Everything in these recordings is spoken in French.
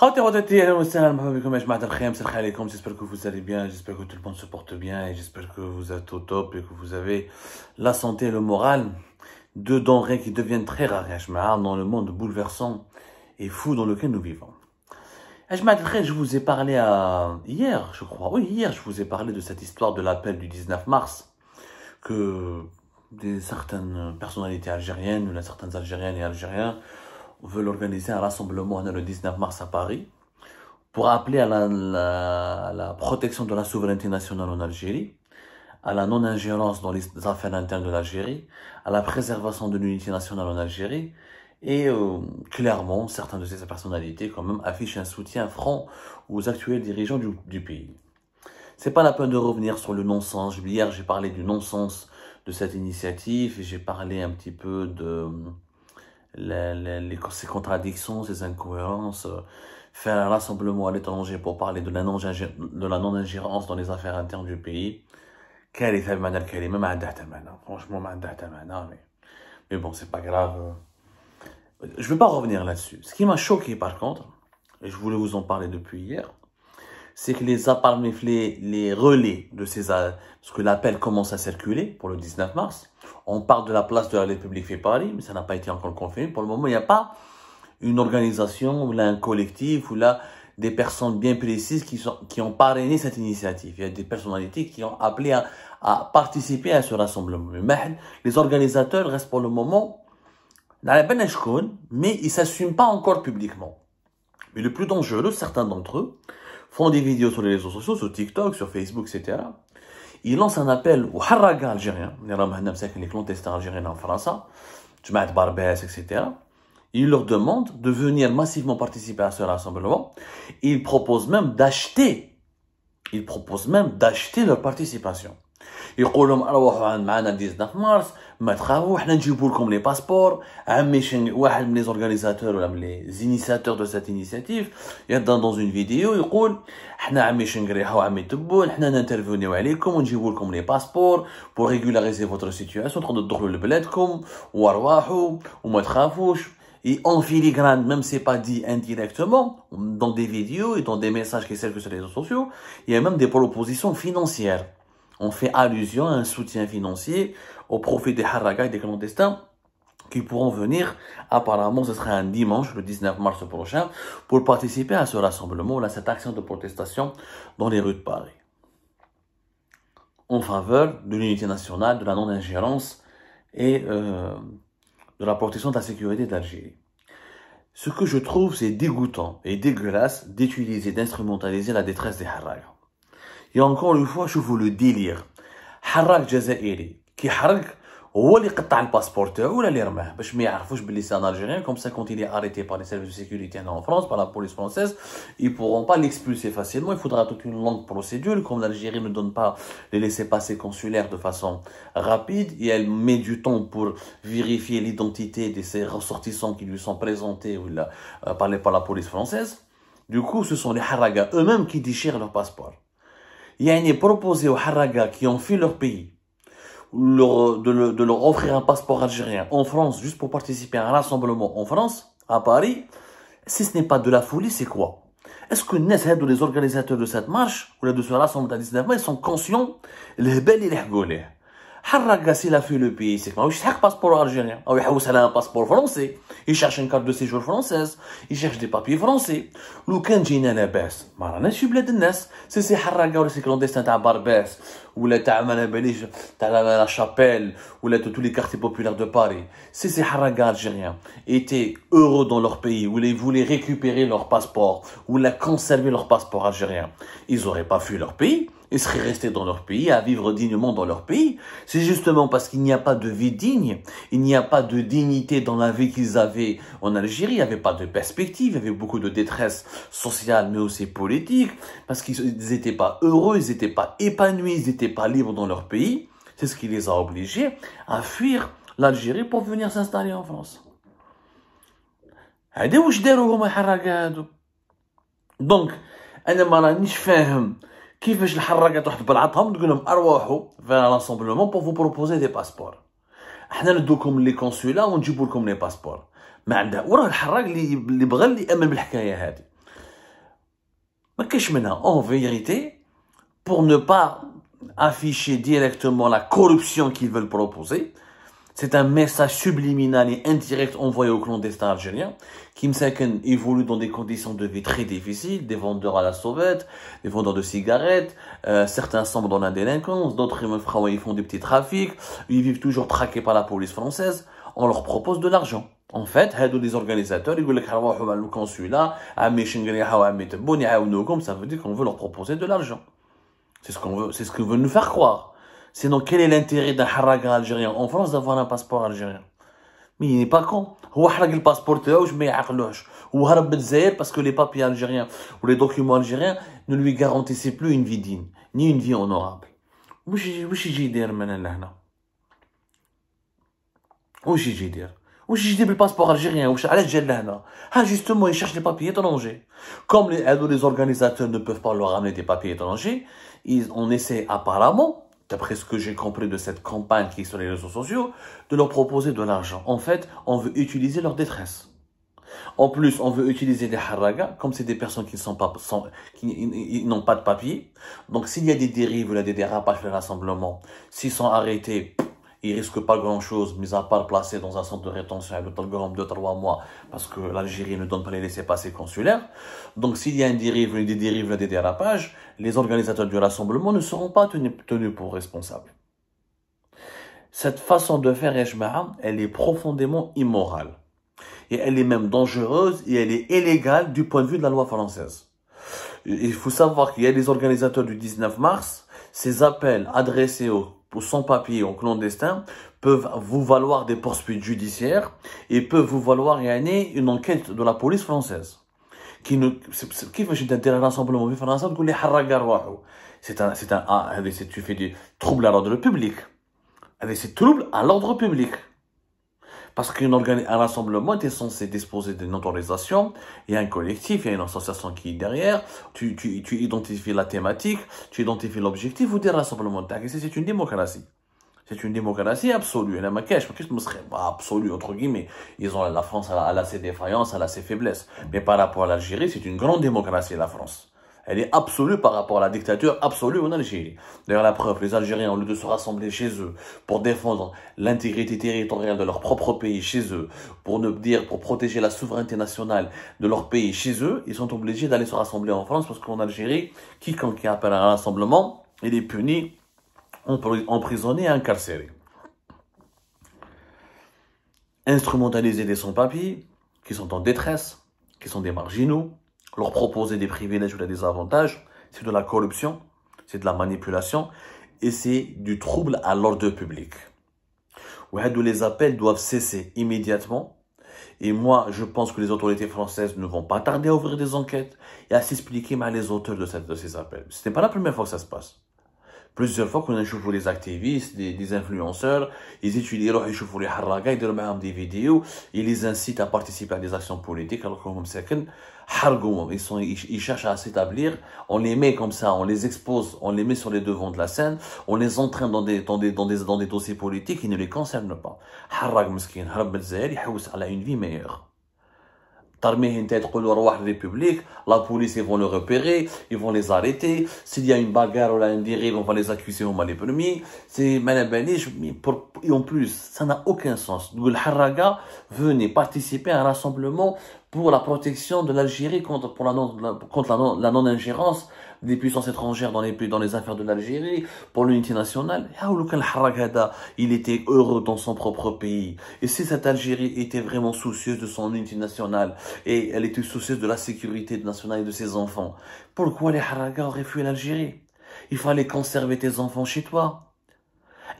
j'espère que vous allez bien, j'espère que tout le monde se porte bien et j'espère que vous êtes au top et que vous avez la santé et le moral. De denrées qui deviennent très rares, dans le monde bouleversant et fou dans lequel nous vivons. je vous ai parlé à... hier, je crois. Oui, hier, je vous ai parlé de cette histoire de l'appel du 19 mars que des certaines personnalités algériennes, ou certaines algériennes et algériens veulent organiser un rassemblement le 19 mars à Paris pour appeler à la, protection de la souveraineté nationale en Algérie, à la non-ingérence dans les affaires internes de l'Algérie, à la préservation de l'unité nationale en Algérie. Et euh, clairement, certains de ces personnalités quand même affichent un soutien franc aux actuels dirigeants du, du pays. C'est pas la peine de revenir sur le non-sens. Hier, j'ai parlé du non-sens de cette initiative et j'ai parlé un petit peu de, les, les, ces contradictions, ces incohérences, euh, faire un rassemblement à l'étranger pour parler de la non-ingérence dans les affaires internes du pays. Mais بمعنى الكلمة ما عندها ثمنها فرونشمون mais bon c'est pas grave euh. Je ne veux pas revenir là-dessus. Ce qui m'a choqué par contre, et je voulais vous en parler depuis hier, c'est que les appels les, relais de ces, ce que l'appel commence à circuler pour le 19 mars. On parle de la place de la République fait Paris, mais ça n'a pas été encore confirmé. Pour le moment, il n'y a pas une organisation ou là un collectif ou là des personnes bien précises qui sont qui ont parrainé cette initiative. Il y a des personnalités qui ont appelé à, participer à ce rassemblement. Mais les organisateurs restent pour le moment dans la mais ils s'assument pas encore publiquement. Mais le plus dangereux, certains d'entre eux, font des vidéos sur les réseaux sociaux, sur TikTok, sur Facebook, etc. Il lance un appel au Haraga algérien, les clandestins algériens en France, hein. etc. Il leur demande de venir massivement participer à ce rassemblement. Il propose même d'acheter il propose même d'acheter leur participation. Ils disent, « Alors, à va le 19 mars, on vous donner les passeports, on les organisateurs ou les initiateurs de cette initiative. » est dans une vidéo, il disent, « On vous intervenir Nous on les passeports pour régulariser votre situation, on va vous donner les passeports, on et en filigrane, même si ce n'est pas dit indirectement, dans des vidéos et dans des messages qui circulent sur les réseaux sociaux, il y a même des propositions financières. On fait allusion à un soutien financier au profit des haraka et des clandestins qui pourront venir, apparemment ce sera un dimanche, le 19 mars prochain, pour participer à ce rassemblement, à cette action de protestation dans les rues de Paris. En faveur de l'unité nationale, de la non-ingérence et euh, de la protection de la sécurité d'Algérie. Ce que je trouve, c'est dégoûtant et dégueulasse d'utiliser, d'instrumentaliser la détresse des Harag. Et encore une fois, je vous le délire. Harag Jazairi, qui Harag هو اللي passeport الباسبور تاعو ولا اللي رماه باش ما يعرفوش باللي laisser un Algérien Comme ça, quand il est بار par les services de sécurité en France, par la police française, ils pourront pas l'expulser facilement il faudra toute une longue procédure comme l'Algérie ne donne pas les laissés passer consulaires de façon rapide et elle met du temps pour vérifier l'identité de ces ressortissants qui lui sont présentés euh, par, la police française du coup ce sont les haragas eux-mêmes qui déchirent leur passeport il y a une proposée aux haragas qui ont fui leur pays leur, de, leur offrir un passeport algérien en France juste pour participer à un rassemblement en France, à Paris, si ce n'est pas de la folie, c'est quoi Est-ce que les organisateurs de cette marche ou de ce rassemblement à 19 mai sont conscients les belles et les Haraga, s'il a fui le pays, c'est que je cherche un passeport algérien. Il cherche un passeport français. Il cherche une carte de séjour française. Il cherche des papiers français. Le et juin, il a baissé. Il a le C'est Si ces haraga ou ces clandestins à Barbès, ou les à la chapelle, ou tous les quartiers populaires de Paris, si ces haraga algériens étaient heureux dans leur pays, ou les voulaient récupérer leur passeport, ou la conserver leur passeport algérien, ils n'auraient pas fui leur pays et seraient restés dans leur pays, à vivre dignement dans leur pays, c'est justement parce qu'il n'y a pas de vie digne, il n'y a pas de dignité dans la vie qu'ils avaient en Algérie, il n'y avait pas de perspective, il y avait beaucoup de détresse sociale mais aussi politique, parce qu'ils n'étaient pas heureux, ils n'étaient pas épanouis, ils n'étaient pas libres dans leur pays. C'est ce qui les a obligés à fuir l'Algérie pour venir s'installer en France. Donc, je ne كيفاش en واحد بلعطهم تقول لهم ارواحوا في لانسومبلومون بور بروبوزي دي باسبور احنا ندوكم لي لكم لي باسبور ما عندها وراه بغى هذه ما منها En فيريتي pour ne pas afficher directement la corruption qu'ils veulent proposer, c'est un message subliminal et indirect envoyé aux clandestins algériens qui, Msaken, évolue dans des conditions de vie très difficiles, des vendeurs à la sauvette, des vendeurs de cigarettes, euh, certains semblent dans la délinquance, d'autres, ils font des petits trafics, ils vivent toujours traqués par la police française, on leur propose de l'argent. En fait, هادو des organisateurs, ils disent ça veut dire qu'on veut leur proposer de l'argent. C'est ce qu'on veut, c'est ce qu'ils veulent nous faire croire. Sinon, quel est l'intérêt d'un harag algérien en France d'avoir un passeport algérien Mais il n'est pas con. Ou haraga le passeport, ou je mets à l'âge. Ou ben de le parce que les papiers algériens ou les documents algériens ne lui garantissaient plus une vie digne, ni une vie honorable. Où est-ce que j'ai dit, maintenant Où est-ce que j'ai dit Où est-ce que j'ai dit le passeport algérien Où est-ce que j'ai Ah, justement, il cherche les papiers étrangers. Comme les, eh, les organisateurs ne peuvent pas leur ramener des papiers étrangers, ils, on essaie apparemment d'après ce que j'ai compris de cette campagne qui est sur les réseaux sociaux, de leur proposer de l'argent. En fait, on veut utiliser leur détresse. En plus, on veut utiliser des haragas, comme c'est des personnes qui n'ont pas, pas de papier. Donc, s'il y a des dérives, là, des dérapages, des rassemblements, s'ils sont arrêtés, il risque pas grand-chose, mis à part placer dans un centre de rétention avec à l'autogramme de trois mois, parce que l'Algérie ne donne pas les laissés-passer consulaires. Donc s'il y a une dérive, des dérive, des dérapages, les organisateurs du rassemblement ne seront pas tenus, pour responsables. Cette façon de faire, elle est profondément immorale. Et elle est même dangereuse et elle est illégale du point de vue de la loi française. Il faut savoir qu'il y a les organisateurs du 19 mars, ces appels adressés aux sans papier ou clandestin peuvent vous valoir des poursuites judiciaires et peuvent vous valoir a une enquête de la police française. Qui ne, qui juste l'ensemble de français que les C'est un, c'est un, ah, tu fais du trouble à l'ordre public. Avec c'est trouble à l'ordre public. Parce qu'un rassemblement, tu censé disposer d'une autorisation, il y a un collectif, il y a une association qui est derrière, tu, identifies la thématique, tu identifies l'objectif ou des rassemblements. C'est une démocratie. C'est une démocratie absolue. La absolue, entre guillemets. Ils ont la France, à a ses défaillances, elle ses faiblesses. Mais par rapport à l'Algérie, c'est une grande démocratie, la France elle est absolue par rapport à la dictature absolue en Algérie. D'ailleurs, la preuve, les Algériens, au lieu de se rassembler chez eux pour défendre l'intégrité territoriale de leur propre pays chez eux, pour ne dire, pour protéger la souveraineté nationale de leur pays chez eux, ils sont obligés d'aller se rassembler en France parce qu'en Algérie, quiconque appelle à un rassemblement, il est puni, emprisonné et incarcéré. Instrumentaliser des sans-papiers qui sont en détresse, qui sont des marginaux, leur proposer des privilèges ou des avantages, c'est de la corruption, c'est de la manipulation et c'est du trouble à l'ordre public. Où les appels doivent cesser immédiatement. Et moi, je pense que les autorités françaises ne vont pas tarder à ouvrir des enquêtes et à s'expliquer mal les auteurs de, ces appels. Ce n'est pas la première fois que ça se passe plusieurs fois qu'on a vu les activistes, des, des influenceurs, ils étudient, ils chauffent les ils donnent des vidéos, ils les incitent à participer à des actions politiques, alors qu'on ils, sont, ils cherchent à s'établir, on les met comme ça, on les expose, on les met sur les devants de la scène, on les entraîne dans des, dans des, dans des, dans des dossiers politiques qui ne les concernent pas. Harrag, harab, il a une vie meilleure. République, la police, ils vont le repérer, ils vont les arrêter. S'il y a une bagarre ou un dérive, on va les accuser, au mal les C'est et en plus, ça n'a aucun sens. Le Haraga venait participer à un rassemblement pour la protection de l'Algérie contre, pour la non, contre la non-ingérence des puissances étrangères dans les, affaires de l'Algérie, pour l'unité nationale. Il était heureux dans son propre pays. Et si cette Algérie était vraiment soucieuse de son unité nationale et elle était soucieuse de la sécurité nationale de ses enfants, pourquoi les Haraga auraient fui l'Algérie Il fallait conserver tes enfants chez toi.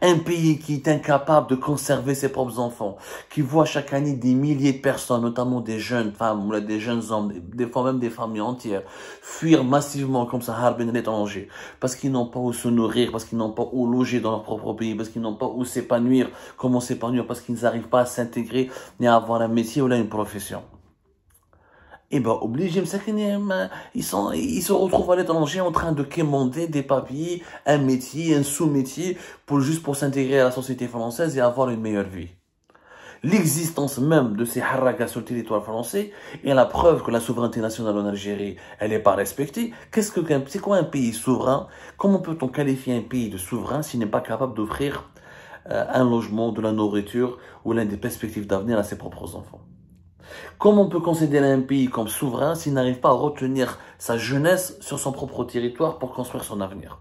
Un pays qui est incapable de conserver ses propres enfants, qui voit chaque année des milliers de personnes, notamment des jeunes femmes ou des jeunes hommes, des fois même des familles entières, fuir massivement comme ça aller à l'étranger, parce qu'ils n'ont pas où se nourrir, parce qu'ils n'ont pas où loger dans leur propre pays, parce qu'ils n'ont pas où s'épanouir, comment s'épanouir, parce qu'ils n'arrivent pas à s'intégrer ni à avoir un métier ou là une profession. Et eh ben, obligés, ils, sont, ils se retrouvent à l'étranger en train de quémander des papiers, un métier, un sous-métier, pour, juste pour s'intégrer à la société française et avoir une meilleure vie. L'existence même de ces haragas sur le territoire français est la preuve que la souveraineté nationale en Algérie, elle n'est pas respectée. Qu'est-ce que, c'est quoi un pays souverain? Comment peut-on qualifier un pays de souverain s'il n'est pas capable d'offrir euh, un logement, de la nourriture ou l'un des perspectives d'avenir à ses propres enfants? Comment on peut considérer un pays comme souverain s'il n'arrive pas à retenir sa jeunesse sur son propre territoire pour construire son avenir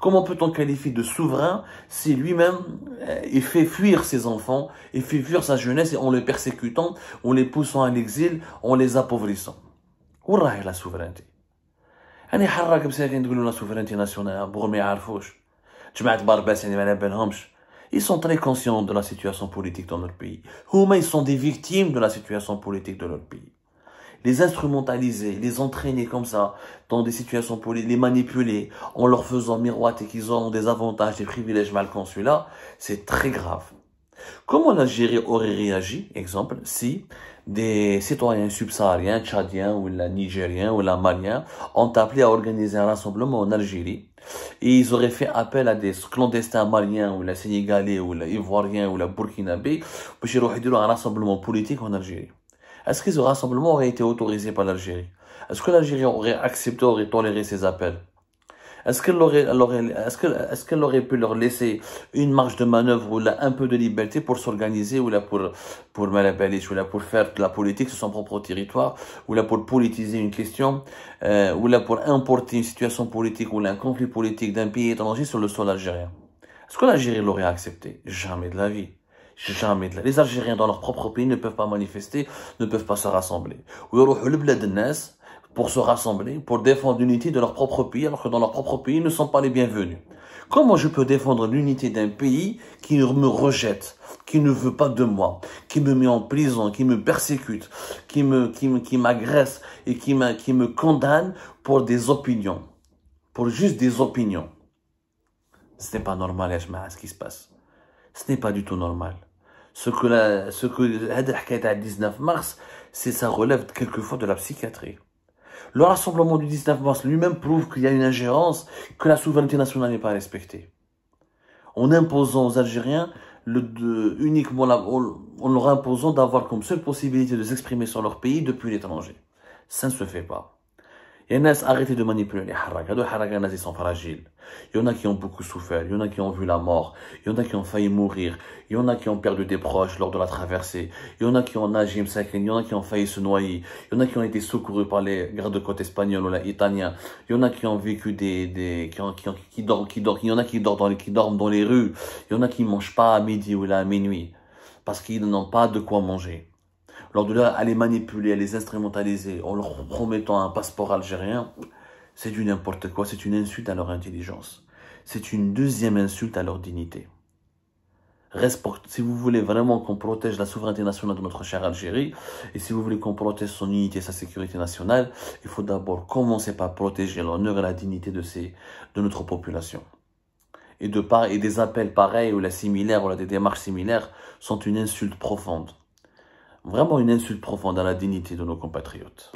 Comment peut-on qualifier de souverain si lui-même euh, il fait fuir ses enfants, il fait fuir sa jeunesse en les persécutant, en les poussant à l'exil, en les appauvrissant Où est la souveraineté ils sont très conscients de la situation politique dans notre pays. Ou ils sont des victimes de la situation politique de leur pays. Les instrumentaliser, les entraîner comme ça dans des situations politiques, les manipuler en leur faisant miroiter qu'ils ont des avantages, des privilèges mal conçus là, c'est très grave. Comment l'Algérie aurait réagi, exemple, si des citoyens subsahariens, tchadiens ou la nigériens ou la maliens ont appelé à organiser un rassemblement en Algérie et ils auraient fait appel à des clandestins maliens ou la sénégalais ou les ivoiriens ou la burkinabé pour aient un rassemblement politique en Algérie. Est-ce que ce rassemblement aurait été autorisé par l'Algérie Est-ce que l'Algérie aurait accepté, aurait toléré ces appels est-ce qu'elle aurait, ce ce aurait pu leur laisser une marge de manœuvre ou là, un peu de liberté pour s'organiser ou là pour, pour pour faire de la politique sur son propre territoire ou là pour politiser une question euh, ou là pour importer une situation politique ou un conflit politique d'un pays étranger sur le sol algérien Est-ce que l'Algérie l'aurait accepté Jamais de la vie. Jamais de la... Les Algériens dans leur propre pays ne peuvent pas manifester, ne peuvent pas se rassembler. Ou alors, le bled pour se rassembler, pour défendre l'unité de leur propre pays, alors que dans leur propre pays, ils ne sont pas les bienvenus. Comment je peux défendre l'unité d'un pays qui me rejette, qui ne veut pas de moi, qui me met en prison, qui me persécute, qui me, qui m'agresse et qui me, qui me condamne pour des opinions, pour juste des opinions. Ce n'est pas normal, ce qui se passe. Ce n'est pas du tout normal. Ce que la, ce que, à 19 mars, c'est, ça relève quelquefois de la psychiatrie. Le rassemblement du 19 mars lui-même prouve qu'il y a une ingérence, que la souveraineté nationale n'est pas respectée. En imposant aux Algériens, le, uniquement en leur imposant d'avoir comme seule possibilité de s'exprimer sur leur pays depuis l'étranger. Ça ne se fait pas. Et arrêtez de manipuler les harakas. Les ils sont fragiles. Il y en a qui ont beaucoup souffert. Il y en a qui ont vu la mort. Il y en a qui ont failli mourir. Il y en a qui ont perdu des proches lors de la traversée. Il y en a qui ont nagé, il y en a qui ont failli se noyer. Il y en a qui ont été secourus par les gardes-côtes espagnols ou les italiens. Il y en a qui ont vécu des, des, qui, qui, qui, dorment, qui dorment, il y en a qui dorment dans les, qui dorment dans les rues. Il y en a qui ne mangent pas à midi ou là à minuit. Parce qu'ils n'ont pas de quoi manger. Lors de là à les manipuler, à les instrumentaliser en leur promettant un passeport algérien, c'est du n'importe quoi, c'est une insulte à leur intelligence. C'est une deuxième insulte à leur dignité. si vous voulez vraiment qu'on protège la souveraineté nationale de notre chère Algérie, et si vous voulez qu'on protège son unité et sa sécurité nationale, il faut d'abord commencer par protéger l'honneur et la dignité de, ces, de notre population. Et, de, et des appels pareils ou la similaires ou des démarches similaires sont une insulte profonde vraiment une insulte profonde à la dignité de nos compatriotes.